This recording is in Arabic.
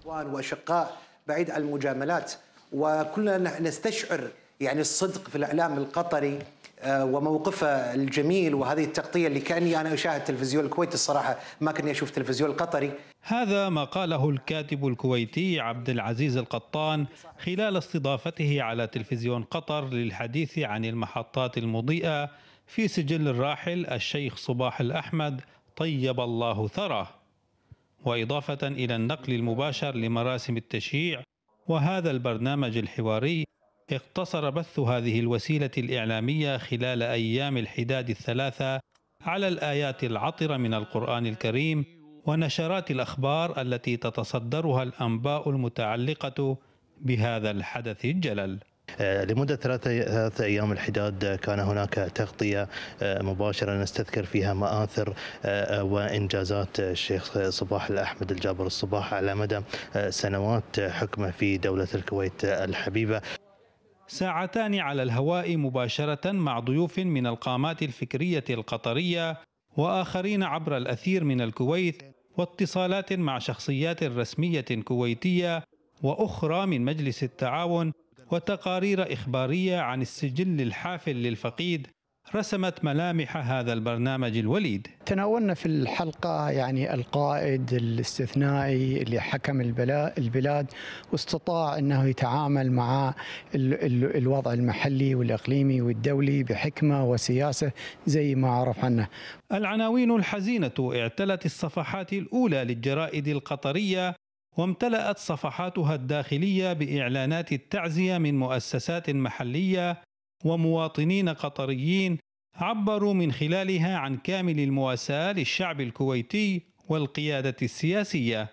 إخوان وأشقاء بعيد عن المجاملات وكلنا نستشعر يعني الصدق في الإعلام القطري آه، وموقفه الجميل وهذه التغطية اللي كأني أنا أشاهد تلفزيون الكويت الصراحة ما كني أشوف تلفزيون القطري هذا ما قاله الكاتب الكويتي عبد العزيز القطان خلال استضافته على تلفزيون قطر للحديث عن المحطات المضيئة في سجل الراحل الشيخ صباح الأحمد طيب الله ثراه وإضافة إلى النقل المباشر لمراسم التشييع وهذا البرنامج الحواري اقتصر بث هذه الوسيلة الإعلامية خلال أيام الحداد الثلاثة على الآيات العطرة من القرآن الكريم ونشرات الأخبار التي تتصدرها الأنباء المتعلقة بهذا الحدث الجلل آه، لمدة ثلاثة, أيام الحداد آه، كان هناك تغطية آه، مباشرة نستذكر فيها مآثر وإنجازات الشيخ صباح الأحمد الجابر الصباح على مدى سنوات حكمه في دولة الكويت الحبيبة ساعتان على الهواء مباشرة مع ضيوف من القامات الفكرية القطرية وآخرين عبر الأثير من الكويت واتصالات مع شخصيات رسمية كويتية وأخرى من مجلس التعاون وتقارير إخبارية عن السجل الحافل للفقيد رسمت ملامح هذا البرنامج الوليد تناولنا في الحلقة يعني القائد الاستثنائي اللي حكم البلاد واستطاع أنه يتعامل مع الوضع المحلي والإقليمي والدولي بحكمة وسياسة زي ما عرف عنه العناوين الحزينة اعتلت الصفحات الأولى للجرائد القطرية وامتلأت صفحاتها الداخلية بإعلانات التعزية من مؤسسات محلية ومواطنين قطريين عبروا من خلالها عن كامل المواساة للشعب الكويتي والقيادة السياسية